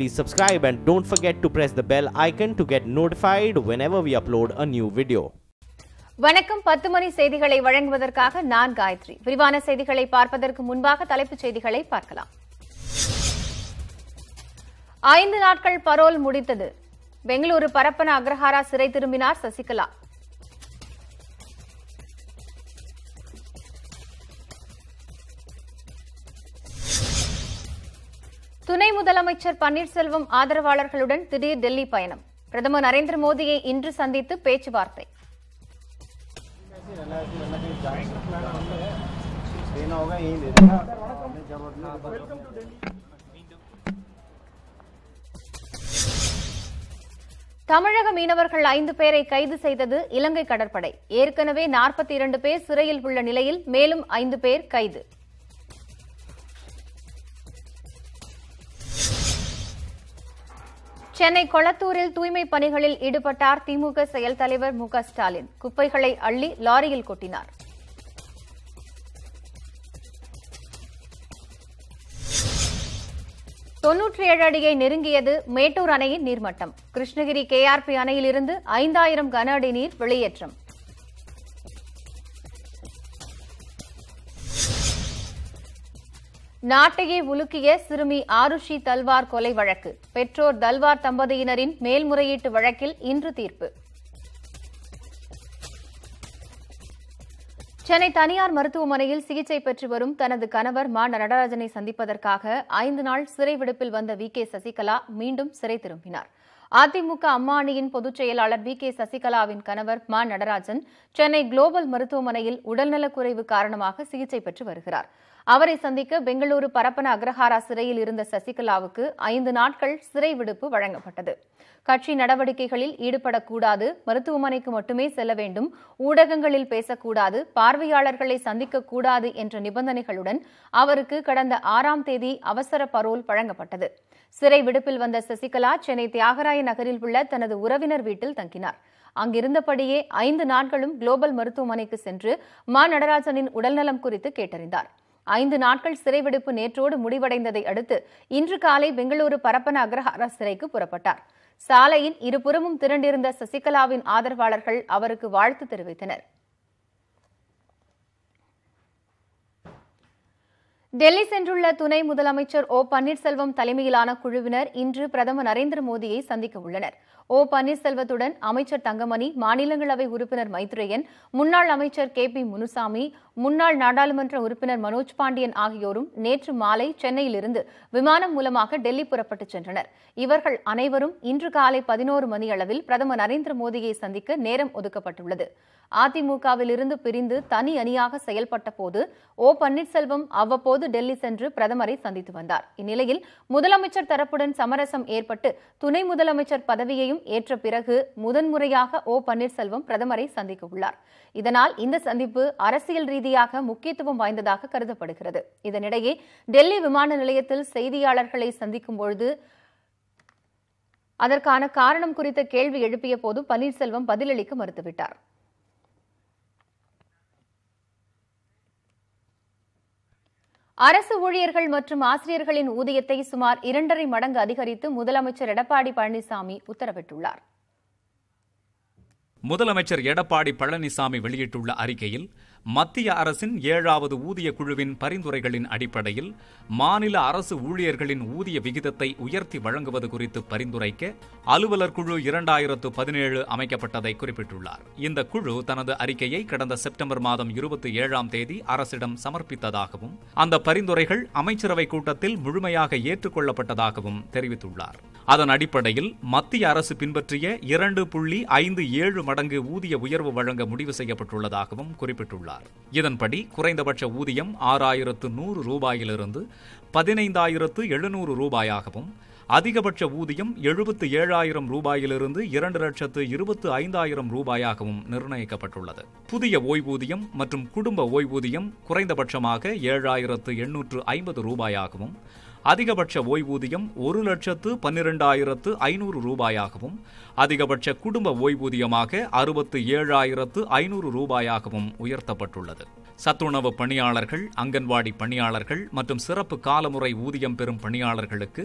please subscribe and don't forget to press the bell icon to get notified whenever we upload a new video. வணக்கம் பத்து மணி செய்திகளை வழங்குவதற்காக நான் காயத்ரி விரிவான செய்திகளை பார்ப்பதற்கு முன்பாக தலைப்புச் செய்திகளை பார்க்கலாம் ஐந்து நாட்கள் பரோல் முடித்தது பெங்களூரு பரப்பன அக்ரஹாரா சிறை திரும்பினார் சசிகலா துணை முதலமைச்சர் பன்னீர்செல்வம் ஆதரவாளர்களுடன் திடீர் டெல்லி பயணம் பிரதமர் நரேந்திர மோடியை இன்று சந்தித்து பேச்சுவார்த்தை தமிழக மீனவர்கள் ஐந்து பேரை கைது செய்தது இலங்கை கடற்படை ஏற்கனவே நாற்பத்தி இரண்டு பேர் சிறையில் உள்ள நிலையில் மேலும் ஐந்து பேர் கைது சென்னை கொளத்தூரில் தூய்மை பணிகளில் ஈடுபட்டார் திமுக செயல் தலைவர் மு ஸ்டாலின் குப்பைகளை அள்ளி லாரியில் கொட்டினார் தொன்னூற்றி ஏழு அடியை நெருங்கியது மேட்டூர் அணையின் நீர்மட்டம் கிருஷ்ணகிரி கேஆர்பி அணையிலிருந்து ஐந்தாயிரம் கன அடி நீர் வெளியேற்றம் நாட்டையே உலுக்கிய சிறுமி ஆருஷி தல்வார் கொலை வழக்கு பெற்றோர் தல்வார் தம்பதியினரின் மேல்முறையீட்டு வழக்கில் இன்று தீர்ப்பு சென்னை தனியார் மருத்துவமனையில் சிகிச்சை பெற்று வரும் தனது கணவர் மா நடராஜனை சந்திப்பதற்காக ஐந்து நாள் சிறை விடுப்பில் வந்த வி கே சசிகலா மீண்டும் சிறை திரும்பினார் அதிமுக அம்மா அணியின் பொதுச் செயலாளர் வி கே சசிகலாவின் கணவர் மா நடராஜன் சென்னை குளோபல் மருத்துவமனையில் உடல்நலக்குறைவு காரணமாக சிகிச்சை பெற்று வருகிறாா் அவரை சந்திக்க பெங்களூரு பரப்பன அக்ரஹாரா சிறையில் இருந்த சசிகலாவுக்கு ஐந்து நாட்கள் சிறை விடுப்பு வழங்கப்பட்டது கட்சி நடவடிக்கைகளில் ஈடுபடக்கூடாது மருத்துவமனைக்கு மட்டுமே செல்ல வேண்டும் ஊடகங்களில் பேசக்கூடாது பார்வையாளர்களை சந்திக்கக்கூடாது என்ற நிபந்தனைகளுடன் அவருக்கு கடந்த ஆறாம் தேதி அவசர பரோல் வழங்கப்பட்டது சிறை விடுப்பில் வந்த சசிகலா சென்னை தியாகராய நகரில் உள்ள தனது உறவினர் வீட்டில் தங்கினார் அங்கிருந்தபடியே ஐந்து நாட்களும் குளோபல் மருத்துவமனைக்கு சென்று மா நடராஜனின் உடல்நலம் குறித்து கேட்டறிந்தார் ஐந்து நாட்கள் சிறைவிடுப்பு நேற்றோடு முடிவடைந்ததை அடுத்து இன்று காலை பெங்களூரு பரப்பன அக்ரஹாரா சிறைக்கு புறப்பட்டார் சாலையின் இருபுறமும் திரண்டிருந்த சசிகலாவின் ஆதரவாளர்கள் அவருக்கு வாழ்த்து தெரிவித்தனர் டெல்லி சென்றுள்ள துணை முதலமைச்சர் ஓ பன்னீர்செல்வம் தலைமையிலான குழுவினர் இன்று பிரதமர் நரேந்திர மோடியை சந்திக்க உள்ளனர் ஓ பன்னீர்செல்வத்துடன் அமைச்சர் தங்கமணி மாநிலங்களவை உறுப்பினர் மைத்ரேயன் முன்னாள் அமைச்சர் கே பி முனுசாமி முன்னாள் நாடாளுமன்ற உறுப்பினர் மனோஜ் பாண்டியன் ஆகியோரும் நேற்று மாலை சென்னையிலிருந்து விமானம் மூலமாக டெல்லி புறப்பட்டுச் சென்றனர் இவர்கள் அனைவரும் இன்று காலை பதினோரு மணியளவில் பிரதமர் நரேந்திர மோடியை சந்திக்க நேரம் ஒதுக்கப்பட்டுள்ளது அதிமுகவிலிருந்து பிரிந்து தனி அணியாக செயல்பட்ட போது ஓ பன்னீர்செல்வம் அவ்வப்போது டெல்லி சென்று பிரதமரை சந்தித்து வந்தார் இந்நிலையில் முதலமைச்சர் தரப்புடன் சமரசம் ஏற்பட்டு துணை முதலமைச்சர் பதவியையும் ஏற்ற பிறகு முதன்முறையாக ஓ பன்னீர்செல்வம் பிரதமரை சந்திக்க உள்ளார் இதனால் இந்த சந்திப்பு அரசியல் ரீதியில் ரீதியாக முக்கியத்துவம் வாய்ந்ததாக கருதப்படுகிறது இதனிடையே டெல்லி விமான நிலையத்தில் செய்தியாளர்களை சந்திக்கும் பொழுது அதற்கான காரணம் குறித்த கேள்வி எழுப்பிய போது பன்னீர்செல்வம் பதிலளிக்க மறுத்துவிட்டார் அரசு ஊழியர்கள் மற்றும் ஆசிரியர்களின் ஊதியத்தை சுமார் இரண்டரை மடங்கு அதிகரித்து முதலமைச்சர் எடப்பாடி பழனிசாமி உத்தரவிட்டுள்ளார் முதலமைச்சர் எடப்பாடி பழனிசாமி வெளியிட்டுள்ள அறிக்கையில் மத்திய அரசின் ஏழாவது ஊதிய குழுவின் பரிந்துரைகளின் அடிப்படையில் மாநில அரசு ஊழியர்களின் ஊதிய விகிதத்தை உயர்த்தி வழங்குவது குறித்து பரிந்துரைக்க அலுவலர் குழு இரண்டாயிரத்து பதினேழு அமைக்கப்பட்டதை குறிப்பிட்டுள்ளார் இந்த குழு தனது அறிக்கையை கடந்த செப்டம்பர் மாதம் இருபத்தி ஏழாம் தேதி அரசிடம் சமர்ப்பித்ததாகவும் அந்த பரிந்துரைகள் அமைச்சரவை கூட்டத்தில் முழுமையாக ஏற்றுக்கொள்ளப்பட்டதாகவும் தெரிவித்துள்ளார் அதன் அடிப்படையில் மத்திய அரசு பின்பற்றிய இரண்டு புள்ளி ஐந்து ஏழு மடங்கு ஊதிய உயர்வு வழங்க முடிவு செய்யப்பட்டுள்ளதாகவும் குறிப்பிட்டுள்ளார் இதன்படி குறைந்தபட்ச ஊதியம் ஆறாயிரத்து நூறு ரூபாயிலிருந்து பதினைந்தாயிரத்து எழுநூறு ரூபாயாகவும் அதிகபட்ச ஊதியம் எழுபத்து ஏழாயிரம் ரூபாயிலிருந்து இரண்டு லட்சத்து இருபத்து ஐந்தாயிரம் ரூபாயாகவும் நிர்ணயிக்கப்பட்டுள்ளது புதிய ஓய்வூதியம் மற்றும் குடும்ப ஓய்வூதியம் குறைந்தபட்சமாக ஏழாயிரத்து எண்ணூற்று ஐம்பது ரூபாயாகவும் அதிகபட்ச ஓய்வூதியம் ஒரு லட்சத்து பன்னிரெண்டாயிரத்து ஐநூறு ரூபாயாகவும் அதிகபட்ச குடும்ப ஓய்வூதியமாக அறுபத்து ஏழாயிரத்து ஐநூறு ரூபாயாகவும் உயர்த்தப்பட்டுள்ளது சத்துணவு பணியாளர்கள் அங்கன்வாடி பணியாளர்கள் மற்றும் சிறப்பு காலமுறை ஊதியம் பெறும் பணியாளர்களுக்கு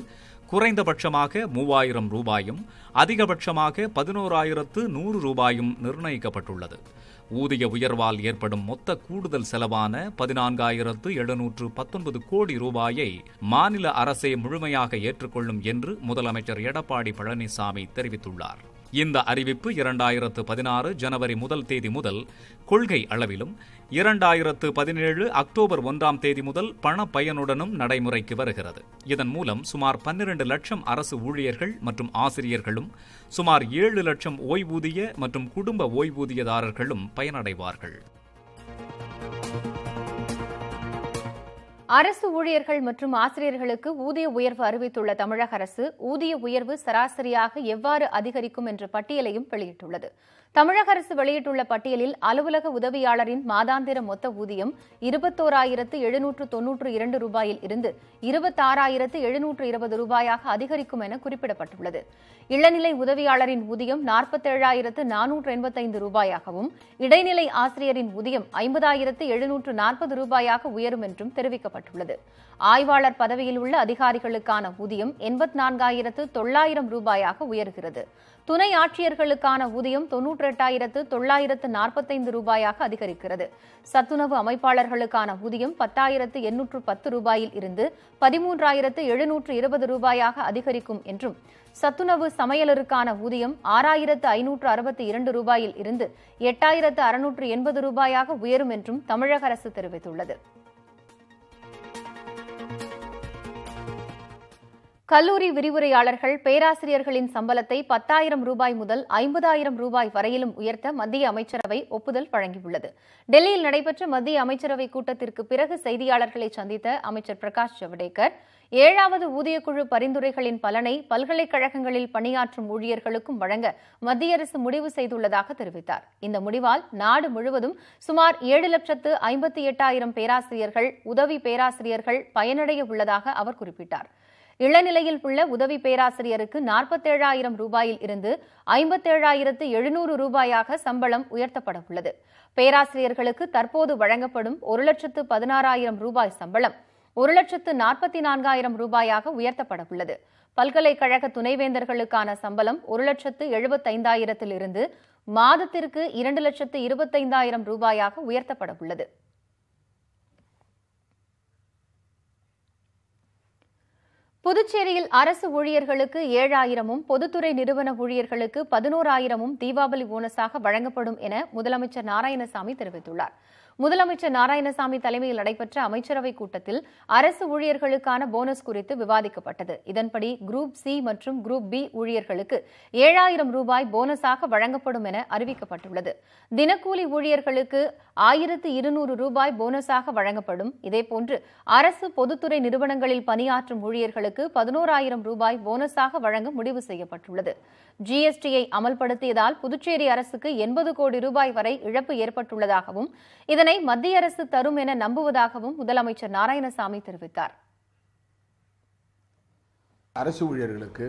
குறைந்தபட்சமாக மூவாயிரம் ரூபாயும் அதிகபட்சமாக பதினோராயிரத்து நூறு ரூபாயும் நிர்ணயிக்கப்பட்டுள்ளது ஊதிய உயர்வால் ஏற்படும் மொத்த கூடுதல் செலவான பதினான்காயிரத்து எழுநூற்று பத்தொன்பது கோடி ரூபாயை மாநில அரசே முழுமையாக ஏற்றுக்கொள்ளும் என்று முதலமைச்சர் எடப்பாடி பழனிசாமி தெரிவித்துள்ளார் இந்த அறிவிப்பு இரண்டாயிரத்து பதினாறு ஜனவரி முதல் தேதி முதல் கொள்கை அளவிலும் இரண்டாயிரத்து பதினேழு அக்டோபர் ஒன்றாம் தேதி முதல் பண பயனுடனும் நடைமுறைக்கு வருகிறது இதன் மூலம் சுமார் பன்னிரண்டு லட்சம் அரசு ஊழியர்கள் மற்றும் ஆசிரியர்களும் சுமார் ஏழு லட்சம் ஓய்வூதிய மற்றும் குடும்ப ஓய்வூதியதாரர்களும் பயனடைவார்கள் அரசு ஊழியர்கள் மற்றும் ஆசிரியர்களுக்கு ஊதிய உயர்வு அறிவித்துள்ள தமிழக அரசு ஊதிய உயர்வு சராசரியாக எவ்வாறு அதிகரிக்கும் என்ற பட்டியலையும் வெளியிட்டுள்ளது தமிழக அரசு வெளியிட்டுள்ள பட்டியலில் அலுவலக உதவியாளரின் மாதாந்திர மொத்த ஊதியம் இருபத்தோராயிரத்து எழுநூற்று தொன்னூற்று இரண்டு ரூபாயில் இருந்து இருபத்தாறாயிரத்து எழுநூற்று இருபது ரூபாயாக அதிகரிக்கும் என குறிப்பிடப்பட்டுள்ளது இளநிலை உதவியாளரின் ஊதியம் நாற்பத்தேழாயிரத்து நானூற்று எண்பத்தைந்து ரூபாயாகவும் இடைநிலை ஆசிரியரின் ஊதியம் ஐம்பதாயிரத்து எழுநூற்று நாற்பது ரூபாயாக உயரும் என்றும் தெரிவிக்கப்பட்டுள்ளது ஆய்வாளர் பதவியில் உள்ள அதிகாரிகளுக்கான ஊதியம் எண்பத்தி நான்காயிரத்து தொள்ளாயிரம் ரூபாயாக உயர்கிறது துணை ஆட்சியர்களுக்கான ஊதியம் தொன்னூற்றி எட்டாயிரத்து தொள்ளாயிரத்து நாற்பத்தைந்து ரூபாயாக அதிகரிக்கிறது சத்துணவு அமைப்பாளர்களுக்கான ஊதியம் பத்தாயிரத்து எண்ணூற்று பத்து ரூபாயில் இருந்து பதிமூன்றாயிரத்து எழுநூற்று இருபது ரூபாயாக அதிகரிக்கும் என்றும் சத்துணவு சமையலருக்கான ஊதியம் ஆறாயிரத்து ஐநூற்று அறுபத்தி இரண்டு ரூபாயில் இருந்து எட்டாயிரத்து அறுநூற்று எண்பது ரூபாயாக உயரும் என்றும் தமிழக அரசு தெரிவித்துள்ளது கல்லூரி விரிவுரையாளர்கள் பேராசிரியர்களின் சம்பளத்தை பத்தாயிரம் ரூபாய் முதல் ஐம்பதாயிரம் ரூபாய் வரையிலும் உயர்த்த மத்திய அமைச்சரவை ஒப்புதல் வழங்கியுள்ளது டெல்லியில் நடைபெற்ற மத்திய அமைச்சரவை கூட்டத்திற்கு பிறகு செய்தியாளர்களை சந்தித்த அமைச்சர் பிரகாஷ் ஜவடேகர் ஏழாவது ஊதியக்குழு பரிந்துரைகளின் பலனை பல்கலைக்கழகங்களில் பணியாற்றும் ஊழியர்களுக்கும் வழங்க மத்திய அரசு முடிவு செய்துள்ளதாக தெரிவித்தார் இந்த முடிவால் நாடு முழுவதும் சுமார் ஏழு லட்சத்து ஐம்பத்தி எட்டாயிரம் பேராசிரியர்கள் உதவி பேராசிரியர்கள் பயனடைய உள்ளதாக அவர் குறிப்பிட்டார் இளநிலையில் உள்ள உதவி பேராசிரியருக்கு நாற்பத்தேழாயிரம் ரூபாயில் இருந்து ஐம்பத்தேழாயிரத்து எழுநூறு ரூபாயாக சம்பளம் உயர்த்தப்பட உள்ளது பேராசிரியர்களுக்கு தற்போது வழங்கப்படும் ஒரு லட்சத்து பதினாறாயிரம் ரூபாய் சம்பளம் ஒரு லட்சத்து நாற்பத்தி நான்காயிரம் ரூபாயாக உயர்த்தப்பட உள்ளது பல்கலைக்கழக துணைவேந்தர்களுக்கான சம்பளம் ஒரு லட்சத்து எழுபத்தைந்தாயிரத்திலிருந்து மாதத்திற்கு இரண்டு லட்சத்து இருபத்தைந்தாயிரம் ரூபாயாக உயர்த்தப்பட உள்ளது புதுச்சேரியில் அரசு ஊழியர்களுக்கு ஏழாயிரமும் பொதுத்துறை நிறுவன ஊழியர்களுக்கு பதினோராயிரமும் தீபாவளி போனஸாக வழங்கப்படும் என முதலமைச்சர் நாராயணசாமி தெரிவித்துள்ளார் முதலமைச்சர் நாராயணசாமி தலைமையில் நடைபெற்ற அமைச்சரவைக் கூட்டத்தில் அரசு ஊழியர்களுக்கான போனஸ் குறித்து விவாதிக்கப்பட்டது இதன்படி குரூப் சி மற்றும் குரூப் பி ஊழியர்களுக்கு ஏழாயிரம் ரூபாய் போனஸாக வழங்கப்படும் என அறிவிக்கப்பட்டுள்ளது தினக்கூலி ஊழியர்களுக்கு ஆயிரத்து இருநூறு ரூபாய் போனஸாக வழங்கப்படும் இதேபோன்று அரசு பொதுத்துறை நிறுவனங்களில் பணியாற்றும் ஊழியர்களுக்கு பதினோராயிரம் ரூபாய் போனஸாக வழங்க முடிவு செய்யப்பட்டுள்ளது ஜிஎஸ்டியை அமல்படுத்தியதால் புதுச்சேரி அரசுக்கு எண்பது கோடி ரூபாய் வரை இழப்பு ஏற்பட்டுள்ளதாகவும் இதன் இதனை மத்திய அரசு தரும் என நம்புவதாகவும் முதலமைச்சர் நாராயணசாமி தெரிவித்தார் அரசு ஊழியர்களுக்கு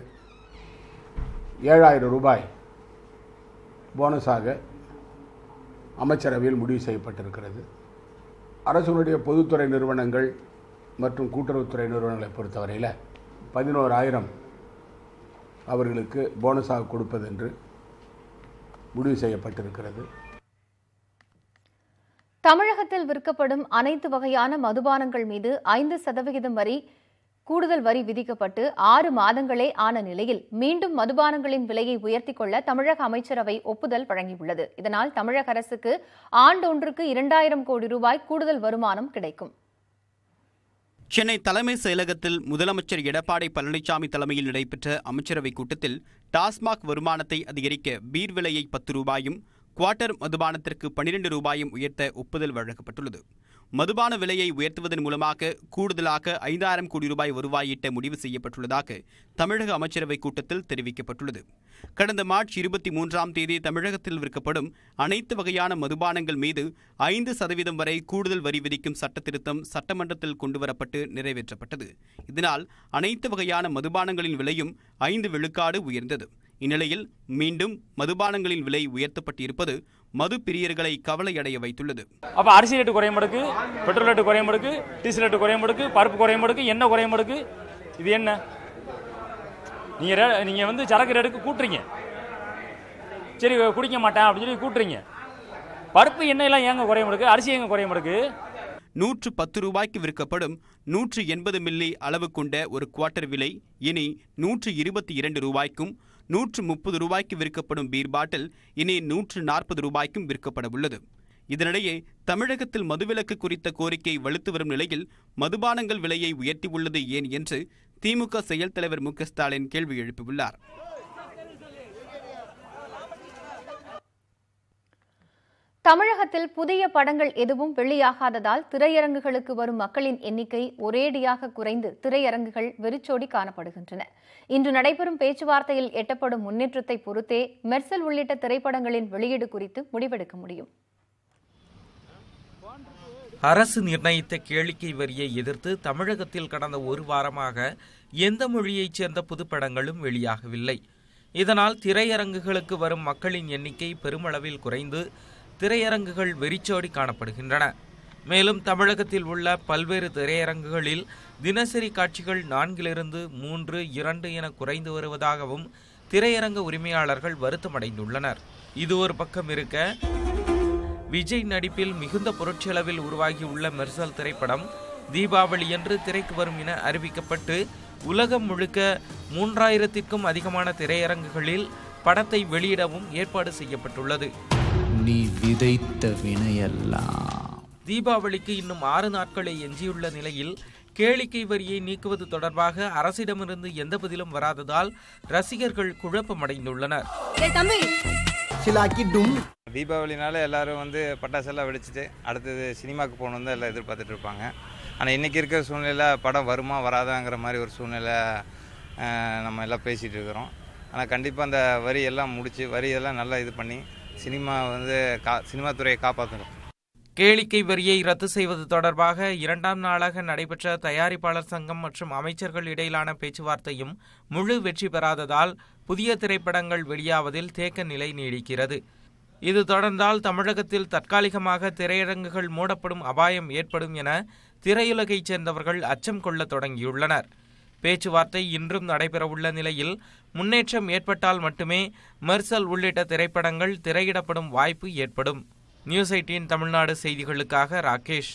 ஏழாயிரம் ரூபாய் போனஸாக அமைச்சரவையில் முடிவு செய்யப்பட்டிருக்கிறது அரசுடைய பொதுத்துறை நிறுவனங்கள் மற்றும் கூட்டுறவுத்துறை நிறுவனங்களை பொறுத்தவரையில் பதினோராயிரம் அவர்களுக்கு போனஸாக கொடுப்பதென்று முடிவு செய்யப்பட்டிருக்கிறது தமிழகத்தில் விற்கப்படும் அனைத்து வகையான மதுபானங்கள் மீது ஐந்து சதவிகிதம் வரை கூடுதல் வரி விதிக்கப்பட்டு ஆறு மாதங்களே ஆன நிலையில் மீண்டும் மதுபானங்களின் விலையை உயர்த்திக் கொள்ள தமிழக அமைச்சரவை ஒப்புதல் வழங்கியுள்ளது இதனால் தமிழக அரசுக்கு ஆண்டொன்றுக்கு இரண்டாயிரம் கோடி ரூபாய் கூடுதல் வருமானம் கிடைக்கும் சென்னை தலைமை செயலகத்தில் முதலமைச்சர் எடப்பாடி பழனிசாமி தலைமையில் நடைபெற்ற அமைச்சரவை கூட்டத்தில் டாஸ்மாக் வருமானத்தை அதிகரிக்க பீர் விலையை பத்து ரூபாயும் குவார்ட்டர் மதுபானத்திற்கு பனிரெண்டு ரூபாயும் உயர்த்த ஒப்புதல் வழங்கப்பட்டுள்ளது மதுபான விலையை உயர்த்துவதன் மூலமாக கூடுதலாக ஐந்தாயிரம் கோடி ரூபாய் வருவாயிட்ட முடிவு செய்யப்பட்டுள்ளதாக தமிழக அமைச்சரவை கூட்டத்தில் தெரிவிக்கப்பட்டுள்ளது கடந்த மார்ச் இருபத்தி மூன்றாம் தேதி தமிழகத்தில் விற்கப்படும் அனைத்து வகையான மதுபானங்கள் மீது ஐந்து சதவீதம் வரை கூடுதல் வரி விதிக்கும் சட்டத்திருத்தம் சட்டமன்றத்தில் கொண்டுவரப்பட்டு நிறைவேற்றப்பட்டது இதனால் அனைத்து வகையான மதுபானங்களின் விலையும் ஐந்து விழுக்காடு உயர்ந்தது இந்நிலையில் மீண்டும் மதுபானங்களின் விலை உயர்த்தப்பட்டிருப்பது மது பிரியர்களை கவலையடைய வைத்துள்ளது அப்ப அரிசி ரேட்டு குறையும் மடுக்கு பெட்ரோல் ரேட்டு குறையும் மடுக்கு டீசல் ரேட்டு குறையும் எடுக்கு பருப்பு குறையும் மடுக்கு எண்ணெய் குறையும் மடுக்கு இது என்ன நீங்க நீங்க வந்து சரக்கு ரேட்டுக்கு கூட்டுறீங்க சரி குடிக்க மாட்டேன் அப்படின்னு சொல்லி கூட்டுறீங்க பருப்பு எண்ணெயெல்லாம் ஏங்க குறையும் எடுக்கு அரிசி ஏங்க குறையும் எடுக்கு நூற்று பத்து ரூபாய்க்கு விற்கப்படும் நூற்று எண்பது மில்லி அளவு கொண்ட ஒரு குவார்ட்டர் விலை இனி நூற்று இருபத்தி இரண்டு ரூபாய்க்கும் நூற்று முப்பது ரூபாய்க்கு விற்கப்படும் பீர் பாட்டில் இனி நூற்று நாற்பது ரூபாய்க்கும் விற்கப்பட உள்ளது இதனிடையே தமிழகத்தில் மதுவிலக்கு குறித்த கோரிக்கை வலுத்து வரும் நிலையில் மதுபானங்கள் விலையை உயர்த்தியுள்ளது ஏன் என்று திமுக செயல் தலைவர் மு ஸ்டாலின் கேள்வி எழுப்பியுள்ளார் தமிழகத்தில் புதிய படங்கள் எதுவும் வெளியாகாததால் திரையரங்குகளுக்கு வரும் மக்களின் எண்ணிக்கை ஒரேடியாக குறைந்து திரையரங்குகள் வெறிச்சோடி காணப்படுகின்றன இன்று நடைபெறும் பேச்சுவார்த்தையில் எட்டப்படும் முன்னேற்றத்தை பொறுத்தே மெர்சல் உள்ளிட்ட திரைப்படங்களின் வெளியீடு குறித்து முடிவெடுக்க முடியும் அரசு நிர்ணயித்த கேளிக்கை வரியை எதிர்த்து தமிழகத்தில் கடந்த ஒரு வாரமாக எந்த மொழியைச் சேர்ந்த புதுப்படங்களும் வெளியாகவில்லை இதனால் திரையரங்குகளுக்கு வரும் மக்களின் எண்ணிக்கை பெருமளவில் குறைந்து திரையரங்குகள் வெறிச்சோடி காணப்படுகின்றன மேலும் தமிழகத்தில் உள்ள பல்வேறு திரையரங்குகளில் தினசரி காட்சிகள் நான்கிலிருந்து மூன்று இரண்டு என குறைந்து வருவதாகவும் திரையரங்க உரிமையாளர்கள் வருத்தமடைந்துள்ளனர் இது ஒரு பக்கம் இருக்க விஜய் நடிப்பில் மிகுந்த பொருட்செலவில் உருவாகியுள்ள மெர்சல் திரைப்படம் தீபாவளியன்று திரைக்கு வரும் என அறிவிக்கப்பட்டு உலகம் முழுக்க மூன்றாயிரத்திற்கும் அதிகமான திரையரங்குகளில் படத்தை வெளியிடவும் ஏற்பாடு செய்யப்பட்டுள்ளது நீ விதைத்த வினையெல்லாம் தீபாவளிக்கு இன்னும் ஆறு நாட்களை எஞ்சியுள்ள நிலையில் கேளிக்கை வரியை நீக்குவது தொடர்பாக அரசிடமிருந்து எந்த பதிலும் வராததால் ரசிகர்கள் குழப்பமடைந்துள்ளனர் தீபாவளினால எல்லாரும் வந்து பட்டாசெல்லாம் வெடிச்சிட்டு அடுத்தது சினிமாவுக்கு போகணுன்னு தான் எல்லாம் எதிர்பார்த்துட்டு இருப்பாங்க ஆனால் இன்றைக்கி இருக்கிற சூழ்நிலை படம் வருமா வராதாங்கிற மாதிரி ஒரு சூழ்நிலை நம்ம எல்லாம் பேசிகிட்டு இருக்கிறோம் ஆனால் கண்டிப்பாக அந்த வரி எல்லாம் முடித்து வரி எல்லாம் நல்லா இது பண்ணி சினிமா வந்து கா சினிமா துறையை காப்பாற்றணும் கேளிக்கை வரியை ரத்து செய்வது தொடர்பாக இரண்டாம் நாளாக நடைபெற்ற தயாரிப்பாளர் சங்கம் மற்றும் அமைச்சர்கள் இடையிலான பேச்சுவார்த்தையும் முழு வெற்றி பெறாததால் புதிய திரைப்படங்கள் வெளியாவதில் தேக்க நிலை நீடிக்கிறது இது தொடர்ந்தால் தமிழகத்தில் தற்காலிகமாக திரையரங்குகள் மூடப்படும் அபாயம் ஏற்படும் என திரையுலகைச் சேர்ந்தவர்கள் அச்சம் கொள்ள தொடங்கியுள்ளனர் பேச்சுவார்த்தை இன்றும் நடைபெறவுள்ள நிலையில் முன்னேற்றம் ஏற்பட்டால் மட்டுமே மெர்சல் உள்ளிட்ட திரைப்படங்கள் திரையிடப்படும் வாய்ப்பு ஏற்படும் நியூஸ் எயிட்டீன் தமிழ்நாடு செய்திகளுக்காக ராகேஷ்